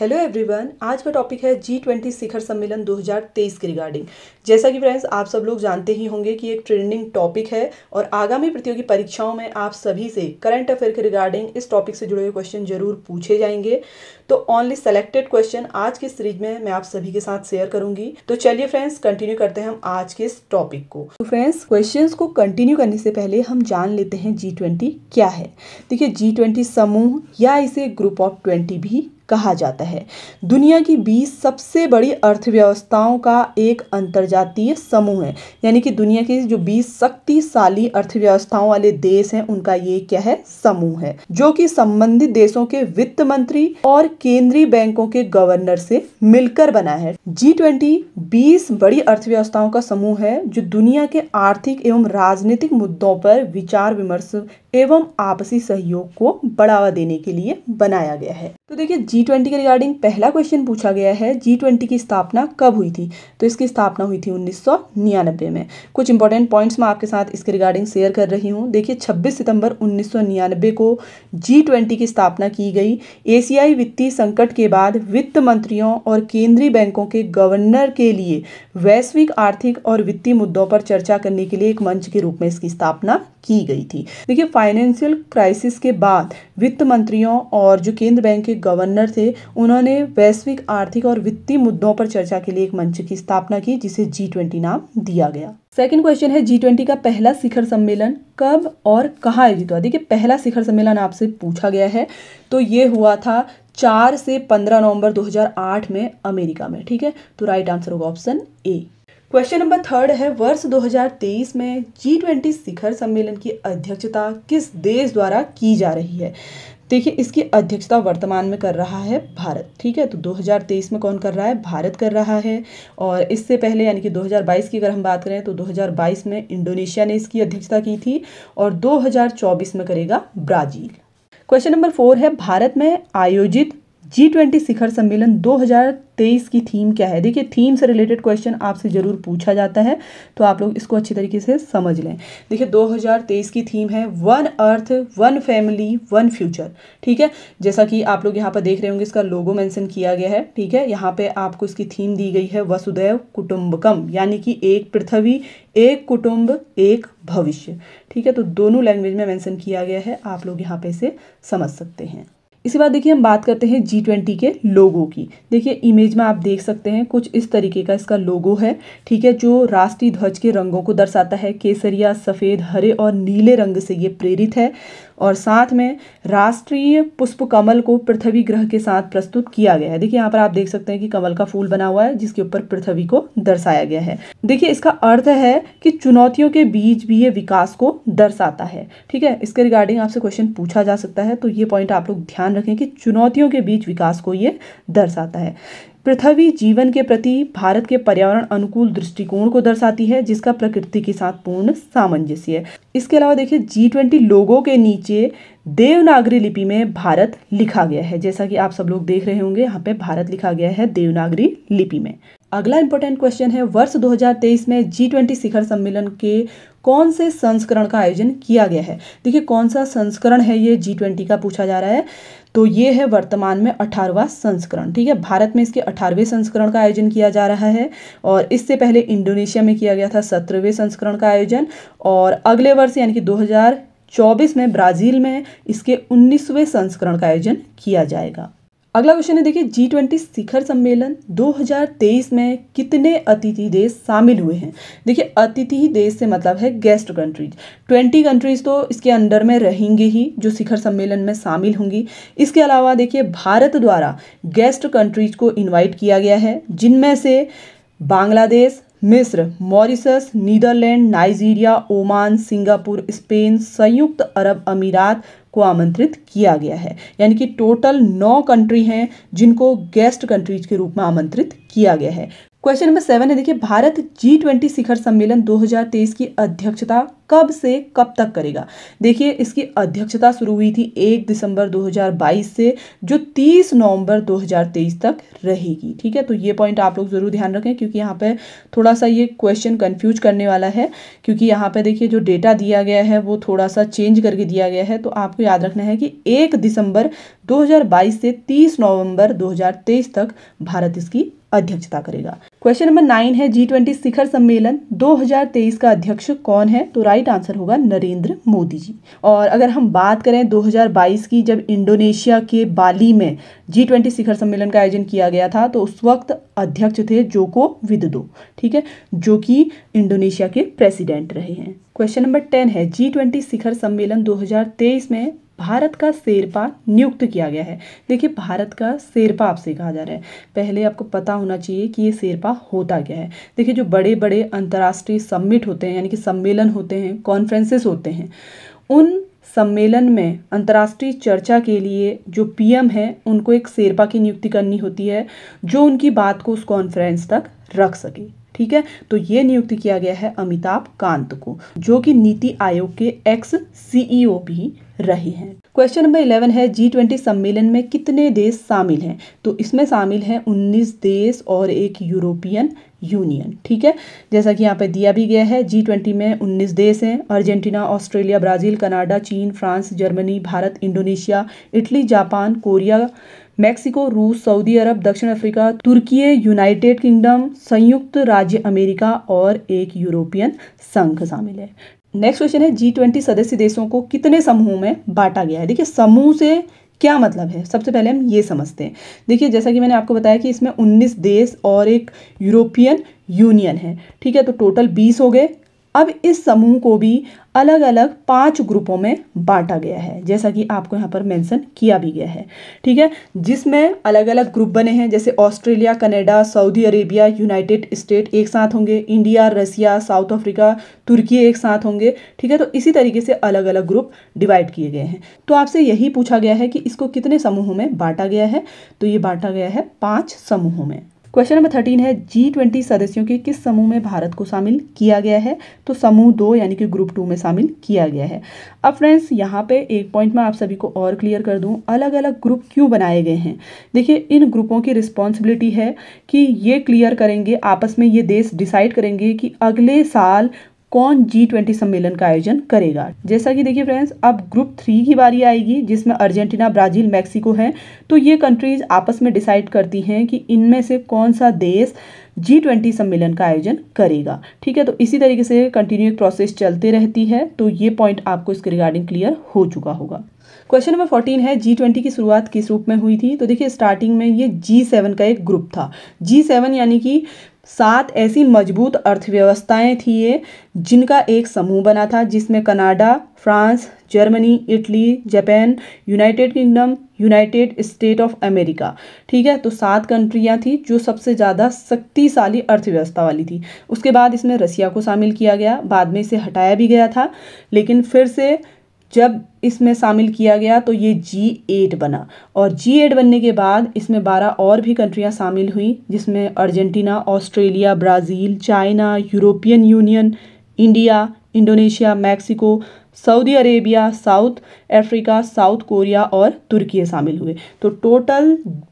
hello everyone आज का topic है जी ट्वेंटी शिखर सम्मेलन 2023 के रिगार्डिंग जैसा कि फ्रेंड्स आप सब लोग जानते ही होंगे कि एक ट्रेंडिंग टॉपिक है और आगामी प्रतियोगी परीक्षाओं में आप सभी से करंट अफेयर के रिगार्डिंग इस टॉपिक से जुड़े हुए क्वेश्चन जरूर पूछे जाएंगे तो ऑनली सेलेक्टेड क्वेश्चन आज की सीरीज में मैं आप सभी के साथ शेयर करूंगी तो चलिए फ्रेंड्स कंटिन्यू करते हैं हम आज के इस टॉपिक को तो फ्रेंड्स क्वेश्चन को कंटिन्यू करने से पहले हम जान लेते हैं जी क्या है देखिए जी समूह या इसे ग्रुप ऑफ ट्वेंटी भी कहा जाता है दुनिया की बीस सबसे बड़ी अर्थव्यवस्थाओं का एक अंतर्जातीय समूह है यानी कि दुनिया की जो बीस शक्तिशाली अर्थव्यवस्थाओं वाले देश हैं उनका ये क्या है समूह है जो कि संबंधित देशों के वित्त मंत्री और केंद्रीय बैंकों के गवर्नर से मिलकर बना है जी ट्वेंटी बीस बड़ी अर्थव्यवस्थाओं का समूह है जो दुनिया के आर्थिक एवं राजनीतिक मुद्दों पर विचार विमर्श एवं आपसी सहयोग को बढ़ावा देने के लिए बनाया गया है तो देखिए जी ट्वेंटी के रिगार्डिंग पहला क्वेश्चन पूछा गया है जी ट्वेंटी की स्थापना कब हुई थी तो इसकी स्थापना हुई थी उन्नीस में कुछ इंपॉर्टेंट पॉइंट्स मैं आपके साथ इसके रिगार्डिंग शेयर कर रही हूँ देखिए छब्बीस सितंबर उन्नीस को जी ट्वेंटी की स्थापना की गई एशियाई वित्तीय संकट के बाद वित्त मंत्रियों और केंद्रीय बैंकों के गवर्नर के लिए वैश्विक आर्थिक और वित्तीय मुद्दों पर चर्चा करने के लिए एक मंच के रूप में इसकी स्थापना की गई थी देखिए फाइनेंशियल क्राइसिस के बाद वित्त मंत्रियों और जो केंद्र बैंक के गवर्नर थे उन्होंने वैश्विक आर्थिक और वित्तीय मुद्दों पर चर्चा के लिए एक मंच की स्थापना की जिसे जी ट्वेंटी नाम दिया गया सेकंड क्वेश्चन है जी ट्वेंटी का पहला शिखर सम्मेलन कब और कहाँ आयोजित हुआ देखिए पहला शिखर सम्मेलन आपसे पूछा गया है तो ये हुआ था चार से पंद्रह नवंबर 2008 में अमेरिका में ठीक है तो राइट आंसर होगा option A question number third है वर्ष 2023 में जी ट्वेंटी शिखर सम्मेलन की अध्यक्षता किस देश द्वारा की जा रही है देखिए इसकी अध्यक्षता वर्तमान में कर रहा है भारत ठीक है तो 2023 में कौन कर रहा है भारत कर रहा है और इससे पहले यानी कि 2022 की अगर हम बात करें तो 2022 में इंडोनेशिया ने इसकी अध्यक्षता की थी और 2024 में करेगा ब्राज़ील क्वेश्चन नंबर फोर है भारत में आयोजित जी ट्वेंटी शिखर सम्मेलन 2023 की थीम क्या है देखिए थीम से रिलेटेड क्वेश्चन आपसे ज़रूर पूछा जाता है तो आप लोग इसको अच्छी तरीके से समझ लें देखिए 2023 की थीम है one earth one family one future ठीक है जैसा कि आप लोग यहाँ पर देख रहे होंगे इसका लोगो मेंशन किया गया है ठीक है यहाँ पर आपको इसकी थीम दी गई है वसुदैव कुटुम्बकम यानी कि एक पृथ्वी एक कुटुंब एक भविष्य ठीक है तो दोनों लैंग्वेज में मैंसन किया गया है आप लोग यहाँ पर इसे समझ सकते हैं इसके बाद देखिए हम बात करते हैं जी ट्वेंटी के लोगो की देखिए इमेज में आप देख सकते हैं कुछ इस तरीके का इसका लोगो है ठीक है जो राष्ट्रीय ध्वज के रंगों को दर्शाता है केसरिया सफ़ेद हरे और नीले रंग से ये प्रेरित है और साथ में राष्ट्रीय पुष्प कमल को पृथ्वी ग्रह के साथ प्रस्तुत किया गया है देखिए यहाँ पर आप देख सकते हैं कि कमल का फूल बना हुआ है जिसके ऊपर पृथ्वी को दर्शाया गया है देखिए इसका अर्थ है कि चुनौतियों के बीच भी ये विकास को दर्शाता है ठीक है इसके रिगार्डिंग आपसे क्वेश्चन पूछा जा सकता है तो ये पॉइंट आप लोग ध्यान रखें कि चुनौतियों के बीच विकास को ये दर्शाता है पृथ्वी जीवन के प्रति भारत के पर्यावरण अनुकूल दृष्टिकोण को दर्शाती है जिसका प्रकृति के साथ पूर्ण सामंजस्य है इसके अलावा देखिए जी ट्वेंटी लोगों के नीचे देवनागरी लिपि में भारत लिखा गया है जैसा कि आप सब लोग देख रहे होंगे यहाँ पे भारत लिखा गया है देवनागरी लिपि में अगला इंपॉर्टेंट क्वेश्चन है वर्ष 2023 में जी ट्वेंटी शिखर सम्मेलन के कौन से संस्करण का आयोजन किया गया है देखिए कौन सा संस्करण है ये जी ट्वेंटी का पूछा जा रहा है तो ये है वर्तमान में अठारहवा संस्करण ठीक है भारत में इसके अठारहवें संस्करण का आयोजन किया जा रहा है और इससे पहले इंडोनेशिया में किया गया था सत्रहवें संस्करण का आयोजन और अगले वर्ष यानी कि 2024 में ब्राज़ील में इसके 19वें संस्करण का आयोजन किया जाएगा अगला क्वेश्चन है देखिए जी ट्वेंटी शिखर सम्मेलन 2023 में कितने अतिथि देश शामिल हुए हैं देखिए अतिथि देश से मतलब है गेस्ट कंट्रीज 20 कंट्रीज तो इसके अंडर में रहेंगे ही जो शिखर सम्मेलन में शामिल होंगी इसके अलावा देखिए भारत द्वारा गेस्ट कंट्रीज को इन्वाइट किया गया है जिनमें से बांग्लादेश मिस्र Mauritius Netherlands Nigeria Oman Singapore Spain संयुक्त अरब अमीरात को आमंत्रित किया गया है यानी कि टोटल नौ कंट्री हैं जिनको गेस्ट कंट्रीज के रूप में आमंत्रित किया गया है क्वेश्चन नंबर सेवन है देखिए भारत जी ट्वेंटी शिखर सम्मेलन 2023 की अध्यक्षता कब से कब तक करेगा देखिए इसकी अध्यक्षता शुरू हुई थी 1 दिसंबर 2022 से जो 30 नवंबर 2023 तक रहेगी ठीक है तो ये पॉइंट आप लोग ज़रूर ध्यान रखें क्योंकि यहाँ पे थोड़ा सा ये क्वेश्चन कंफ्यूज करने वाला है क्योंकि यहाँ पे देखिए जो डेटा दिया गया है वो थोड़ा सा चेंज करके दिया गया है तो आपको याद रखना है कि एक दिसंबर 2022 से 30 नवंबर 2023 तक भारत इसकी अध्यक्षता करेगा क्वेश्चन नंबर नाइन है जी ट्वेंटी शिखर सम्मेलन 2023 का अध्यक्ष कौन है तो राइट आंसर होगा नरेंद्र मोदी जी और अगर हम बात करें 2022 की जब इंडोनेशिया के बाली में जी ट्वेंटी शिखर सम्मेलन का आयोजन किया गया था तो उस वक्त अध्यक्ष थे जोको विदो ठीक है जो कि इंडोनेशिया के प्रेसिडेंट रहे हैं क्वेश्चन नंबर टेन है जी ट्वेंटी शिखर सम्मेलन 2023 में भारत का शेरपा नियुक्त किया गया है देखिए भारत का शेरपा आपसे कहा जा रहा है पहले आपको पता होना चाहिए कि ये शेरपा होता क्या है देखिए जो बड़े बड़े अंतर्राष्ट्रीय सम्मिट होते हैं यानी कि सम्मेलन होते हैं कॉन्फ्रेंसेस होते हैं उन सम्मेलन में अंतर्राष्ट्रीय चर्चा के लिए जो पीएम है उनको एक शेरपा की नियुक्ति करनी होती है जो उनकी बात को उस कॉन्फ्रेंस तक रख सके ठीक है तो ये नियुक्त किया गया है अमिताभ कांत को जो कि नीति आयोग के एक्स सीईओ e भी रहे हैं क्वेश्चन नंबर इलेवन है जी ट्वेंटी सम्मेलन में कितने देश शामिल हैं तो इसमें शामिल हैं उन्नीस देश और एक यूरोपियन यूनियन ठीक है जैसा कि यहाँ पे दिया भी गया है जी ट्वेंटी में उन्नीस देश हैं अर्जेंटीना ऑस्ट्रेलिया ब्राज़ील कनाडा चीन France Germany Bharat Indonesia Italy Japan Korea Mexico रूस सऊदी अरब दक्षिण अफ्रीका तुर्की यूनाइटेड किंगडम संयुक्त राज्य अमेरिका और एक यूरोपियन संघ शामिल है नेक्स्ट क्वेश्चन है जी ट्वेंटी सदस्य देशों को कितने समूह में बांटा गया है देखिए समूह से क्या मतलब है सबसे पहले हम ये समझते हैं देखिए जैसा कि मैंने आपको बताया कि इसमें 19 देश और एक यूरोपियन यूनियन है ठीक है तो टोटल 20 हो गए अब इस समूह को भी अलग अलग पांच ग्रुपों में बांटा गया है जैसा कि आपको यहाँ पर मेंशन किया भी गया है ठीक है जिसमें अलग अलग ग्रुप बने हैं जैसे Australia Canada Saudi Arabia United State एक साथ होंगे इंडिया रसिया साउथ अफ्रीका तुर्की एक साथ होंगे ठीक है तो इसी तरीके से अलग अलग ग्रुप डिवाइड किए गए हैं तो आपसे यही पूछा गया है कि इसको कितने समूहों में बांटा गया है तो ये बांटा गया है पाँच समूहों में क्वेश्चन नंबर थर्टीन है जी ट्वेंटी सदस्यों के किस समूह में भारत को शामिल किया गया है तो समूह दो यानी कि ग्रुप टू में शामिल किया गया है अब फ्रेंड्स यहाँ पे एक पॉइंट मैं आप सभी को और क्लियर कर दूँ अलग अलग ग्रुप क्यों बनाए गए हैं देखिए इन ग्रुपों की रिस्पॉन्सिबिलिटी है कि ये क्लियर करेंगे आपस में ये देश डिसाइड करेंगे कि अगले साल कौन जी ट्वेंटी सम्मेलन का आयोजन करेगा जैसा कि देखिए फ्रेंड्स अब ग्रुप थ्री की बारी आएगी जिसमें अर्जेंटीना ब्राजील मैक्सिको है तो ये कंट्रीज आपस में डिसाइड करती हैं कि इनमें से कौन सा देश जी ट्वेंटी सम्मेलन का आयोजन करेगा ठीक है तो इसी तरीके से कंटिन्यू प्रोसेस चलते रहती है तो ये पॉइंट आपको इसके रिगार्डिंग क्लियर हो चुका होगा क्वेश्चन नंबर फोर्टीन है जी ट्वेंटी की शुरुआत किस रूप में हुई थी तो देखिए स्टार्टिंग में ये जी सेवन का एक ग्रुप था जी सेवन यानी कि सात ऐसी मजबूत अर्थव्यवस्थाएं थी ये जिनका एक समूह बना था जिसमें Canada France Germany Italy Japan United Kingdom United State of America ठीक है तो सात कंट्रियां थी जो सबसे ज़्यादा शक्तिशाली अर्थव्यवस्था वाली थी उसके बाद इसमें रसिया को शामिल किया गया बाद में इसे हटाया भी गया था लेकिन फिर से जब इसमें शामिल किया गया तो ये जी एट बना और जी एट बनने के बाद इसमें बारह और भी कंट्रियाँ शामिल हुई जिसमें Argentina Australia Brazil China European Union India Indonesia Mexico Saudi Arabia South Africa South Korea और तुर्की शामिल हुए तो टोटल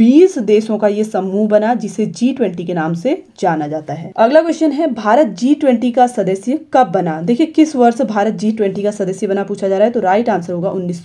20 देशों का ये समूह बना जिसे जी ट्वेंटी के नाम से जाना जाता है अगला क्वेश्चन है भारत जी ट्वेंटी का सदस्य कब बना देखिए किस वर्ष भारत जी ट्वेंटी का सदस्य बना पूछा जा रहा है तो राइट आंसर होगा उन्नीस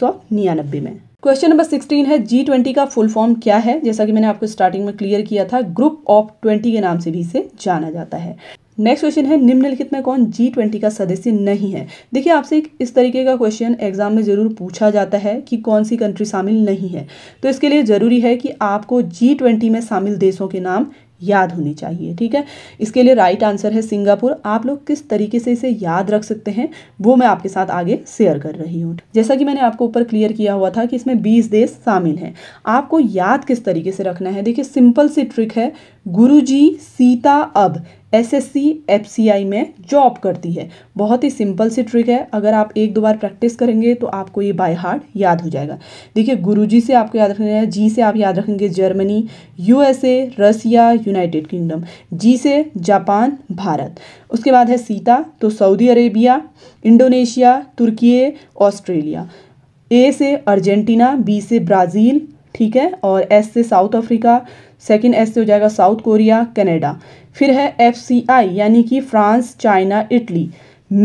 में क्वेश्चन नंबर सिक्सटीन है जी ट्वेंटी का फुल फॉर्म क्या है जैसा कि मैंने आपको स्टार्टिंग में क्लियर किया था ग्रुप ऑफ ट्वेंटी के नाम से भी इसे जाना जाता है नेक्स्ट क्वेश्चन है निम्नलिखित में कौन जी ट्वेंटी का सदस्य नहीं है देखिए आपसे इस तरीके का क्वेश्चन एग्जाम में ज़रूर पूछा जाता है कि कौन सी कंट्री शामिल नहीं है तो इसके लिए ज़रूरी है कि आपको जी ट्वेंटी में शामिल देशों के नाम याद होने चाहिए ठीक है इसके लिए राइट आंसर है सिंगापुर आप लोग किस तरीके से इसे याद रख सकते हैं वो मैं आपके साथ आगे शेयर कर रही हूँ जैसा कि मैंने आपको ऊपर क्लियर किया हुआ था कि इसमें 20 देश शामिल हैं आपको याद किस तरीके से रखना है देखिए सिंपल सी ट्रिक है गुरुजी सीता अब एसएससी एफसीआई में जॉब करती है बहुत ही सिंपल सी ट्रिक है अगर आप एक दो बार प्रैक्टिस करेंगे तो आपको ये बाय हार्ट याद हो जाएगा देखिए गुरुजी से आपको याद रखना है जी से आप याद रखेंगे Germany USA Russia United Kingdom G से जापान भारत उसके बाद है सीता तो सऊदी अरेबिया इंडोनेशिया तुर्की ऑस्ट्रेलिया ए से अर्जेंटीना बी से ब्राज़ील ठीक है और एस से साउथ अफ्रीका सेकंड एस से हो जाएगा साउथ कोरिया कनाडा फिर है एफ सी आई यानी कि फ्रांस चाइना इटली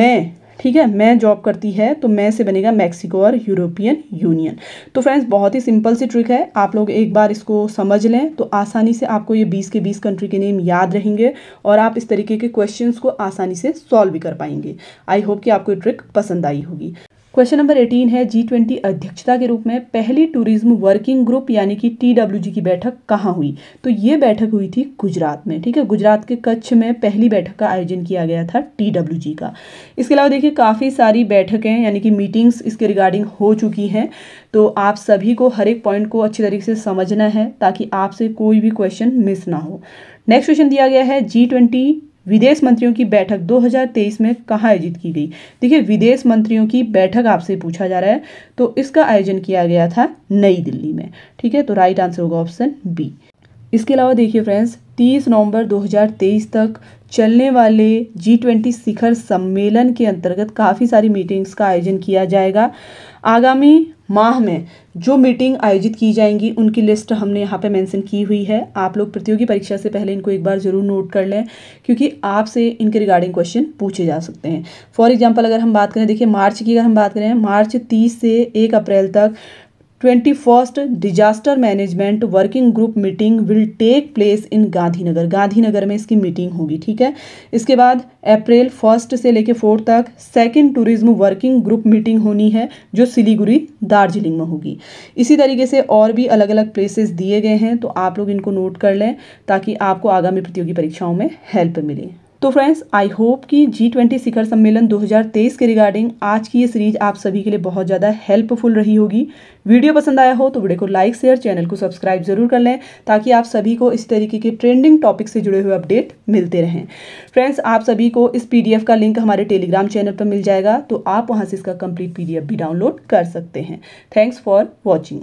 मैं ठीक है मैं जॉब करती है तो मैं से बनेगा मैक्सिको और यूरोपियन यूनियन तो फ्रेंड्स बहुत ही सिंपल सी ट्रिक है आप लोग एक बार इसको समझ लें तो आसानी से आपको ये 20 के 20 कंट्री के नेम याद रहेंगे और आप इस तरीके के क्वेश्चंस को आसानी से सॉल्व भी कर पाएंगे आई होप कि आपको ये ट्रिक पसंद आई होगी क्वेश्चन नंबर एटीन है जी ट्वेंटी अध्यक्षता के रूप में पहली टूरिज्म वर्किंग ग्रुप यानी कि टी की बैठक कहाँ हुई तो ये बैठक हुई थी गुजरात में ठीक है गुजरात के कच्छ में पहली बैठक का आयोजन किया गया था टी का इसके अलावा देखिए काफ़ी सारी बैठकें यानी कि मीटिंग्स इसके रिगार्डिंग हो चुकी हैं तो आप सभी को हर एक पॉइंट को अच्छे तरीके से समझना है ताकि आपसे कोई भी क्वेश्चन मिस ना हो नेक्स्ट क्वेश्चन दिया गया है जी ट्वेंटी विदेश मंत्रियों की बैठक 2023 में कहाँ आयोजित की गई देखिए विदेश मंत्रियों की बैठक आपसे पूछा जा रहा है तो इसका आयोजन किया गया था नई दिल्ली में ठीक है तो राइट आंसर होगा ऑप्शन बी इसके अलावा देखिए फ्रेंड्स 30 नवंबर 2023 तक चलने वाले जी ट्वेंटी शिखर सम्मेलन के अंतर्गत काफ़ी सारी मीटिंग्स का आयोजन किया जाएगा आगामी माह में जो मीटिंग आयोजित की जाएंगी उनकी लिस्ट हमने यहाँ पे मेंशन की हुई है आप लोग प्रतियोगी परीक्षा से पहले इनको एक बार ज़रूर नोट कर लें क्योंकि आपसे इनके रिगार्डिंग क्वेश्चन पूछे जा सकते हैं फॉर एग्जांपल अगर हम बात करें देखिए मार्च की अगर हम बात करें मार्च तीस से एक अप्रैल तक twenty first disaster management working group meeting will take place in Gandhinagar Gandhinagar में इसकी मीटिंग होगी ठीक है इसके बाद अप्रैल फर्स्ट से लेकर फोर्थ तक second tourism working group meeting होनी है जो सिलीगुड़ी दार्जिलिंग में होगी इसी तरीके से और भी अलग अलग प्लेसेस दिए गए हैं तो आप लोग इनको नोट कर लें ताकि आपको आगामी प्रतियोगी परीक्षाओं में हेल्प मिले तो फ्रेंड्स आई होप कि जी ट्वेंटी शिखर सम्मेलन 2023 के रिगार्डिंग आज की ये सीरीज आप सभी के लिए बहुत ज़्यादा हेल्पफुल रही होगी वीडियो पसंद आया हो तो वीडियो को लाइक शेयर चैनल को सब्सक्राइब जरूर कर लें ताकि आप सभी को इस तरीके के ट्रेंडिंग टॉपिक से जुड़े हुए अपडेट मिलते रहें फ्रेंड्स आप सभी को इस पी का लिंक हमारे टेलीग्राम चैनल पर मिल जाएगा तो आप वहाँ से इसका कंप्लीट पी भी डाउनलोड कर सकते हैं थैंक्स फॉर वॉचिंग